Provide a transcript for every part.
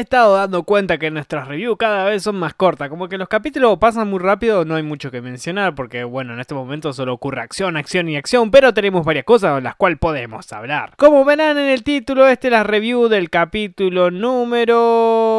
estado dando cuenta que nuestras reviews cada vez son más cortas, como que los capítulos pasan muy rápido, no hay mucho que mencionar, porque bueno, en este momento solo ocurre acción, acción y acción, pero tenemos varias cosas de las cuales podemos hablar. Como verán en el título, este es la review del capítulo número...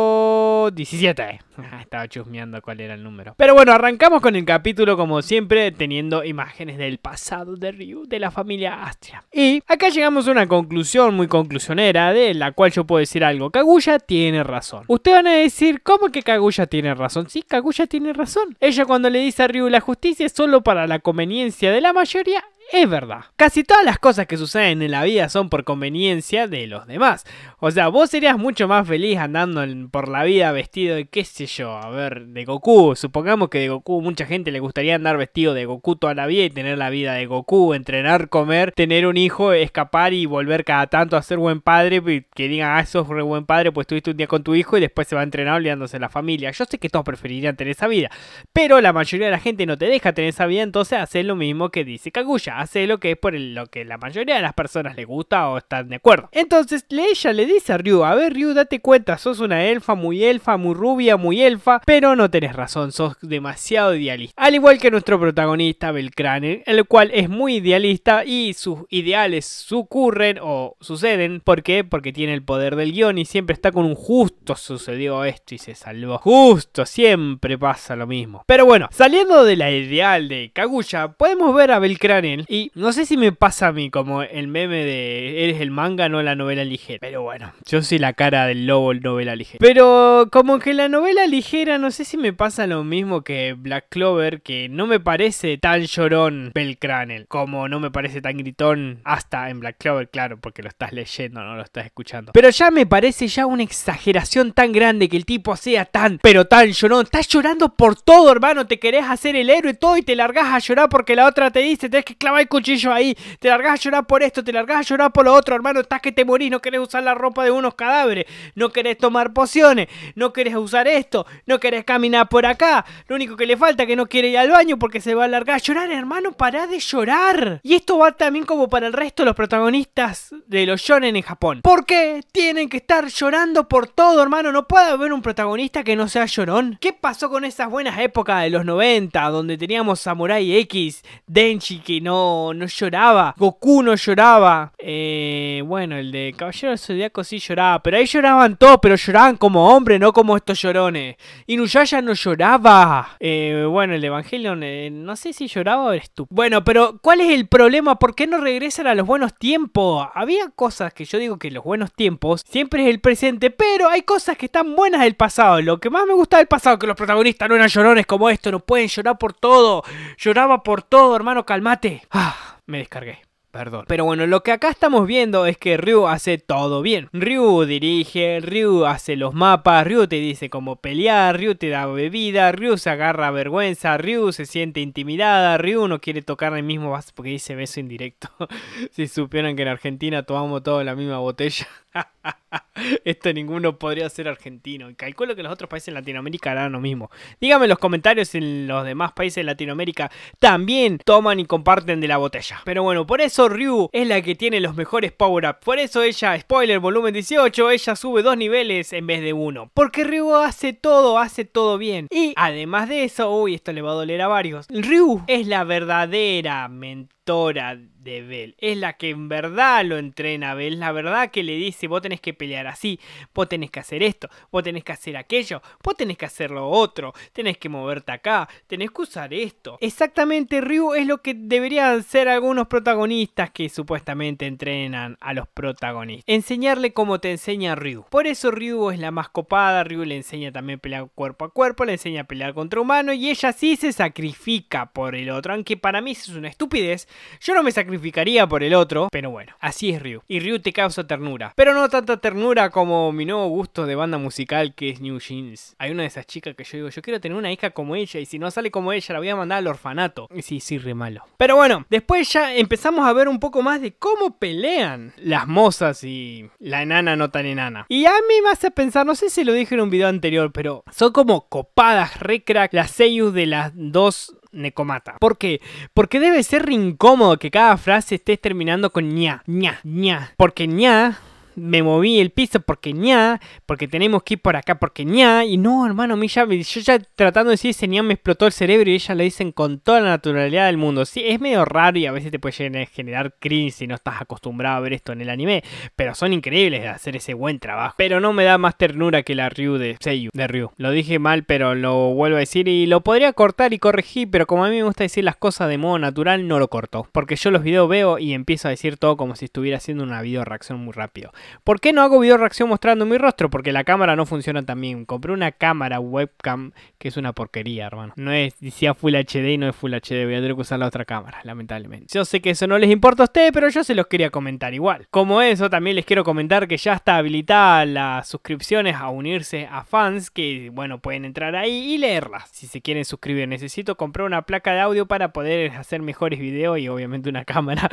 17. Estaba chusmeando cuál era el número. Pero bueno, arrancamos con el capítulo como siempre, teniendo imágenes del pasado de Ryu, de la familia Astria. Y acá llegamos a una conclusión muy conclusionera, de la cual yo puedo decir algo. Kaguya tiene razón. Ustedes van a decir, ¿cómo que Kaguya tiene razón? Sí, Kaguya tiene razón. Ella cuando le dice a Ryu la justicia es solo para la conveniencia de la mayoría es verdad. Casi todas las cosas que suceden en la vida son por conveniencia de los demás. O sea, vos serías mucho más feliz andando por la vida vestido de qué sé yo, a ver, de Goku. Supongamos que de Goku mucha gente le gustaría andar vestido de Goku toda la vida y tener la vida de Goku, entrenar, comer, tener un hijo, escapar y volver cada tanto a ser buen padre que digan, ah, sos re buen padre, pues estuviste un día con tu hijo y después se va a entrenar a la familia. Yo sé que todos preferirían tener esa vida, pero la mayoría de la gente no te deja tener esa vida, entonces haces lo mismo que dice Kaguya hace lo que es por lo que la mayoría de las personas le gusta o están de acuerdo. Entonces ella le dice a Ryu, a ver Ryu, date cuenta, sos una elfa, muy elfa, muy rubia, muy elfa, pero no tenés razón, sos demasiado idealista. Al igual que nuestro protagonista Belcrane, el cual es muy idealista y sus ideales sucurren o suceden, ¿por qué? Porque tiene el poder del guión y siempre está con un justo sucedió esto y se salvó. Justo, siempre pasa lo mismo. Pero bueno, saliendo de la ideal de Kaguya, podemos ver a Belcrane y no sé si me pasa a mí como el meme de eres el manga, no la novela ligera. Pero bueno, yo soy la cara del lobo novela ligera. Pero como que la novela ligera, no sé si me pasa lo mismo que Black Clover, que no me parece tan llorón Belcranel, como no me parece tan gritón hasta en Black Clover, claro, porque lo estás leyendo, no lo estás escuchando. Pero ya me parece ya una exageración tan grande que el tipo sea tan, pero tan llorón. Estás llorando por todo, hermano, te querés hacer el héroe todo y te largás a llorar porque la otra te dice, tenés que clavar cuchillo ahí, te largás a llorar por esto, te largás a llorar por lo otro, hermano, estás que te morís, no querés usar la ropa de unos cadáveres, no querés tomar pociones, no querés usar esto, no querés caminar por acá, lo único que le falta es que no quiere ir al baño porque se va a largar a llorar, hermano, pará de llorar. Y esto va también como para el resto de los protagonistas de los shonen en Japón. Porque tienen que estar llorando por todo, hermano, no puede haber un protagonista que no sea llorón. ¿Qué pasó con esas buenas épocas de los 90 donde teníamos Samurai X, Denchi que no no, lloraba. Goku no lloraba. Eh, bueno, el de Caballero del Zodíaco sí lloraba. Pero ahí lloraban todos, pero lloraban como hombre no como estos llorones. Inuyasha no lloraba. Eh, bueno, el de Evangelion, eh, no sé si lloraba o eres tú. Bueno, pero ¿cuál es el problema? ¿Por qué no regresan a los buenos tiempos? Había cosas que yo digo que los buenos tiempos siempre es el presente, pero hay cosas que están buenas del pasado. Lo que más me gusta del pasado, que los protagonistas no eran llorones como esto, no pueden llorar por todo. Lloraba por todo, hermano, calmate. Ah, me descargué. Perdón. Pero bueno, lo que acá estamos viendo es que Ryu hace todo bien. Ryu dirige, Ryu hace los mapas, Ryu te dice cómo pelear, Ryu te da bebida, Ryu se agarra vergüenza, Ryu se siente intimidada, Ryu no quiere tocar el mismo vaso porque dice beso indirecto. si supieran que en Argentina tomamos todo la misma botella. Esto ninguno podría ser argentino. Y Calculo que los otros países en Latinoamérica harán lo mismo. Díganme en los comentarios si los demás países de Latinoamérica también toman y comparten de la botella. Pero bueno, por eso Ryu es la que tiene los mejores power-ups. Por eso ella, spoiler volumen 18, ella sube dos niveles en vez de uno. Porque Ryu hace todo, hace todo bien. Y además de eso, uy, esto le va a doler a varios. Ryu es la verdadera mentira Tora de Bell, es la que en verdad lo entrena a Bell, la verdad que le dice, vos tenés que pelear así, vos tenés que hacer esto, vos tenés que hacer aquello, vos tenés que hacer lo otro, tenés que moverte acá, tenés que usar esto. Exactamente, Ryu es lo que deberían ser algunos protagonistas que supuestamente entrenan a los protagonistas. Enseñarle como te enseña Ryu. Por eso Ryu es la más copada, Ryu le enseña también pelear cuerpo a cuerpo, le enseña a pelear contra humanos y ella sí se sacrifica por el otro, aunque para mí eso es una estupidez, yo no me sacrificaría por el otro, pero bueno, así es Ryu. Y Ryu te causa ternura, pero no tanta ternura como mi nuevo gusto de banda musical que es New Jeans. Hay una de esas chicas que yo digo, yo quiero tener una hija como ella y si no sale como ella la voy a mandar al orfanato. Y sí, sí, re malo. Pero bueno, después ya empezamos a ver un poco más de cómo pelean las mozas y la enana no tan enana. Y a mí me hace pensar, no sé si lo dije en un video anterior, pero son como copadas, re crack, las seiyuu de las dos Necomata. ¿Por qué? Porque debe ser incómodo que cada frase estés terminando con ña, ña, ña. Porque ña me moví el piso porque ña, porque tenemos que ir por acá porque ña, y no, hermano, mí ya, yo ya tratando de decir ese ña me explotó el cerebro y ellas lo dicen con toda la naturalidad del mundo. Sí, es medio raro y a veces te puede generar cringe si no estás acostumbrado a ver esto en el anime, pero son increíbles de hacer ese buen trabajo. Pero no me da más ternura que la Ryu de Seiyu, de Ryu. Lo dije mal, pero lo vuelvo a decir y lo podría cortar y corregir, pero como a mí me gusta decir las cosas de modo natural, no lo corto, porque yo los videos veo y empiezo a decir todo como si estuviera haciendo una video reacción muy rápido. ¿Por qué no hago video reacción mostrando mi rostro? Porque la cámara no funciona tan bien. Compré una cámara webcam que es una porquería, hermano. No es, decía Full HD y no es Full HD. Voy a tener que usar la otra cámara, lamentablemente. Yo sé que eso no les importa a ustedes, pero yo se los quería comentar igual. Como eso, también les quiero comentar que ya está habilitada las suscripciones a unirse a fans que, bueno, pueden entrar ahí y leerlas. Si se quieren suscribir, necesito comprar una placa de audio para poder hacer mejores videos y obviamente una cámara.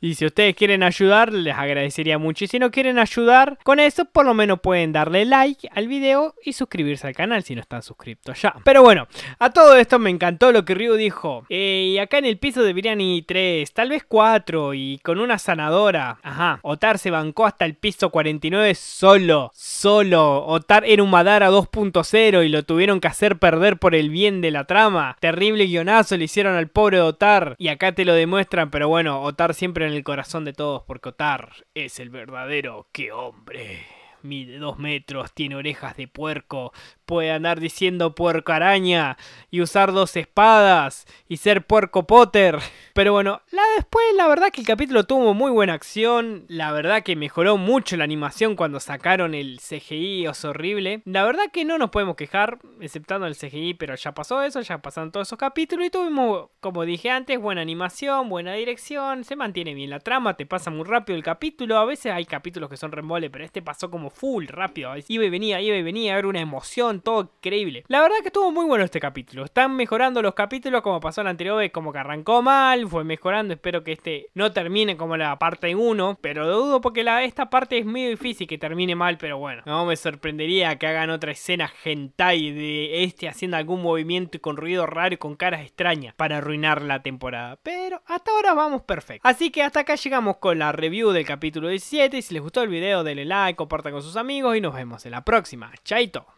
Y si ustedes quieren ayudar, les agradecería muchísimo quieren ayudar con eso, por lo menos pueden darle like al video y suscribirse al canal si no están suscritos ya. Pero bueno, a todo esto me encantó lo que Ryu dijo. Eh, y acá en el piso deberían ir 3, tal vez 4 y con una sanadora. Ajá, Otar se bancó hasta el piso 49 solo, solo. Otar era un Madara 2.0 y lo tuvieron que hacer perder por el bien de la trama. Terrible guionazo le hicieron al pobre Otar y acá te lo demuestran, pero bueno, Otar siempre en el corazón de todos porque Otar es el verdadero pero qué hombre mide dos metros, tiene orejas de puerco, puede andar diciendo puerco araña y usar dos espadas y ser puerco Potter. Pero bueno, la después la verdad que el capítulo tuvo muy buena acción, la verdad que mejoró mucho la animación cuando sacaron el CGI, os horrible. La verdad que no nos podemos quejar, exceptando el CGI, pero ya pasó eso, ya pasaron todos esos capítulos y tuvimos, como dije antes, buena animación, buena dirección, se mantiene bien la trama, te pasa muy rápido el capítulo, a veces hay capítulos que son remole, pero este pasó como full, rápido. Iba y venía, iba y venía, era una emoción, todo increíble. La verdad que estuvo muy bueno este capítulo. Están mejorando los capítulos como pasó en la anterior vez, como que arrancó mal, fue mejorando. Espero que este no termine como la parte 1, pero de dudo porque la, esta parte es muy difícil que termine mal, pero bueno. No me sorprendería que hagan otra escena hentai de este haciendo algún movimiento y con ruido raro y con caras extrañas para arruinar la temporada. Pero hasta ahora vamos perfecto. Así que hasta acá llegamos con la review del capítulo 17. Si les gustó el video denle like, compartan con sus amigos y nos vemos en la próxima. Chaito.